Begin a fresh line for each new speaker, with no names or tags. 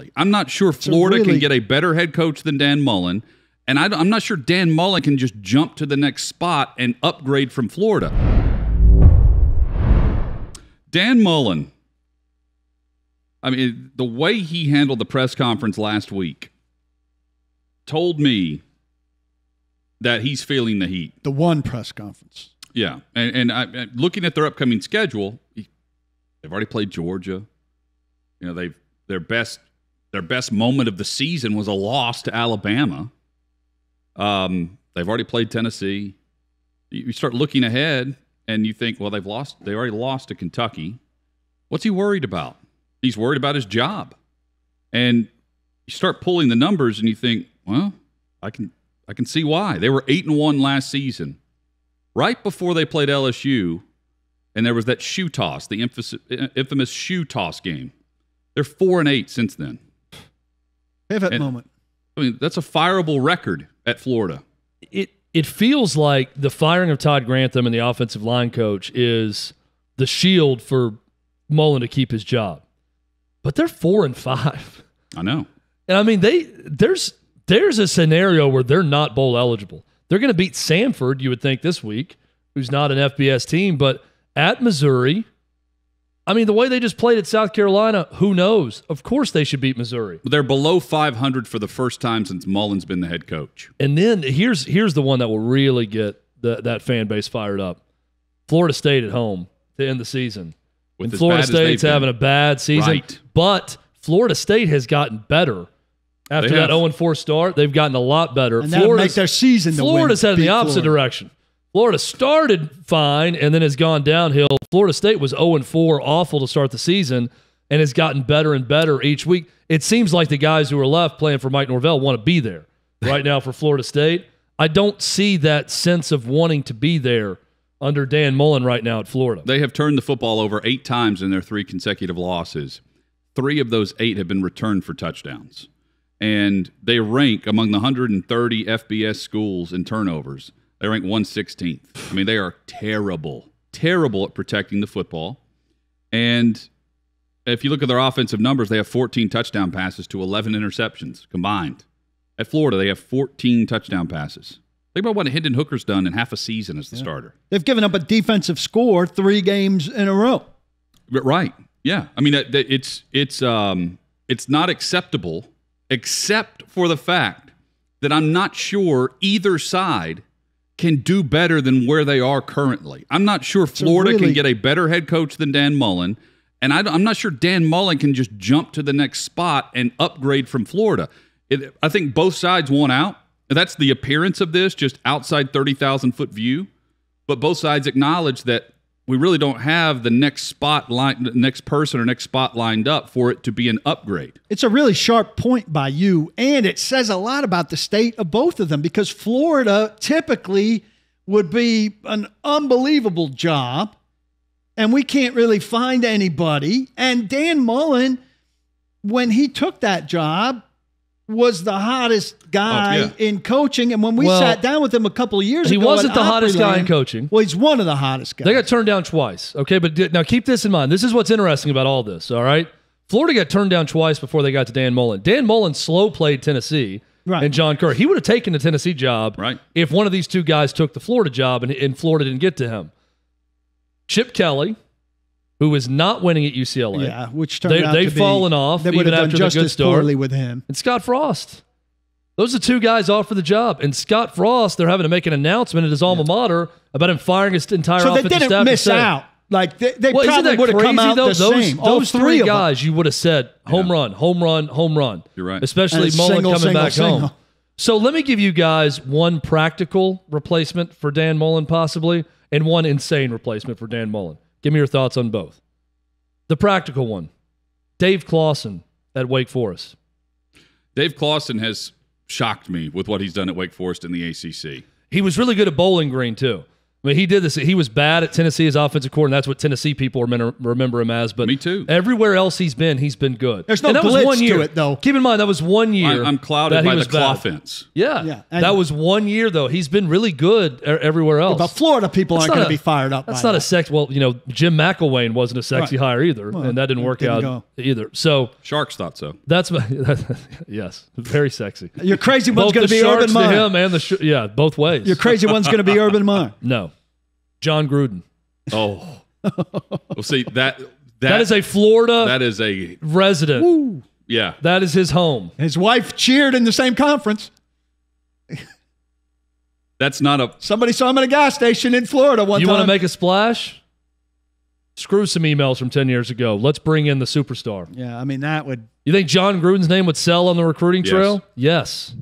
Like I'm not sure Florida really, can get a better head coach than Dan Mullen, and I, I'm not sure Dan Mullen can just jump to the next spot and upgrade from Florida. Dan Mullen. I mean, the way he handled the press conference last week told me that he's feeling the heat. The one press conference. Yeah, and and I, looking at their upcoming schedule, they've already played Georgia. You know, they've their best their best moment of the season was a loss to Alabama. Um, they've already played Tennessee. You start looking ahead and you think, well, they've lost. They already lost to Kentucky. What's he worried about? He's worried about his job. And you start pulling the numbers and you think, well, I can I can see why. They were 8 and 1 last season. Right before they played LSU, and there was that shoe toss, the infamous, uh, infamous shoe toss game. They're 4 and 8 since then.
Pivot and, moment. I mean, that's a
fireable record at Florida.
It it feels like the firing of Todd Grantham and the offensive line coach is the shield for Mullen to keep his job. But they're four and five. I know. And I mean they there's there's a scenario where they're not bowl eligible. They're gonna beat Sanford, you would think, this week, who's not an FBS team, but at Missouri, I mean, the way they just played at South Carolina, who knows? Of course they should beat Missouri.
They're below 500 for the first time since Mullen's been the head coach. And then here's here's
the one that will really get the, that fan base fired up. Florida State at home to end the season. With and Florida State's having a bad season, right. but Florida State has gotten better. After that 0 4 start, they've gotten a lot better. And Florida's, make their season Florida's heading the opposite Florida. direction. Florida started fine and then has gone downhill. Florida State was 0 4, awful to start the season, and has gotten better and better each week. It seems like the guys who are left playing for Mike Norvell want to be there right now for Florida State. I don't see that sense of wanting to be there under Dan Mullen right now at Florida. They have turned
the football over eight times in their three consecutive losses. Three of those eight have been returned for touchdowns. And they rank among the 130 FBS schools in turnovers. They rank 116th. I mean, they are terrible, terrible at protecting the football. And if you look at their offensive numbers, they have 14 touchdown passes to 11 interceptions combined. At Florida, they have 14 touchdown passes. Think about what Hendon Hooker's done in half a season as the yeah. starter.
They've given up a defensive score three games in a row. Right.
Yeah. I mean, it's it's um, it's not acceptable, except for the fact that I'm not sure either side can do better than where they are currently. I'm not sure Florida really, can get a better head coach than Dan Mullen. And I, am not sure Dan Mullen can just jump to the next spot and upgrade from Florida. It, I think both sides want out. That's the appearance of this, just outside 30,000 foot view. But both sides acknowledge that we really don't have the next spot line, next person or next spot lined up for it to be an upgrade.
It's a really sharp point by you, and it says a lot about the state of both of them because Florida typically would be an unbelievable job, and we can't really find anybody. And Dan Mullen, when he took that job, was the hottest guy oh, yeah. in coaching. And when we well, sat down with him a couple of years he ago, he wasn't the Opryland, hottest guy in coaching. Well, he's one of the hottest guys. They got turned down twice. Okay, but now keep this in mind. This is what's interesting about all this. All right, Florida got turned down twice before they got to Dan Mullen. Dan Mullen slow played Tennessee. Right. And John Kerr, he would have taken the Tennessee job right. if one of these two guys took the Florida job and, and Florida didn't get to him. Chip Kelly, who is not winning at UCLA. Yeah, which turned they, out they've fallen be, off. They after have done just as poorly with him. And Scott Frost. Those are two guys off for the job. And Scott Frost, they're having to make an announcement at his alma mater about him firing his entire so offensive staff. So they didn't miss out. Like they, they well, probably would have come out though? the those, same. Those three, three guys, you would have said home yeah. run, home run, home run. You're right. Especially Mullen single, coming single, back single. home. So let me give you guys one practical replacement for Dan Mullen, possibly, and one insane replacement for Dan Mullen. Give me your thoughts on both. The practical one Dave Clawson at Wake Forest.
Dave Clawson has shocked me with what he's done at Wake Forest in the ACC.
He was really good at Bowling Green, too. I mean, he did this. He was bad at Tennessee as offensive coordinator. That's what Tennessee people remember, remember him as. But me too. Everywhere else he's been, he's been good. There's no and that was one year. to it, though. Keep in mind that was one year. I, am clouded by the offense. Yeah, yeah. that was one year though. He's been really good everywhere else. But Florida people that's aren't going to be fired up. That's not that. a sex. Well, you know, Jim McElwain wasn't a sexy right. hire either, well, and that didn't work didn't out go. either. So sharks thought so. That's my, yes, very sexy. Your crazy one's going to be Urban Meyer. him and the yeah, both ways. Your crazy one's going to be Urban Meyer. No. John Gruden. Oh,
well, see that, that that is a Florida. That is a
resident. Woo. Yeah, that is his home. His wife cheered in the same conference. That's not a. Somebody saw him at a gas station in Florida one you time. You want to make a splash? Screw some emails from ten years ago. Let's bring in the superstar. Yeah, I mean that would. You think John Gruden's name would sell on the recruiting yes. trail? Yes.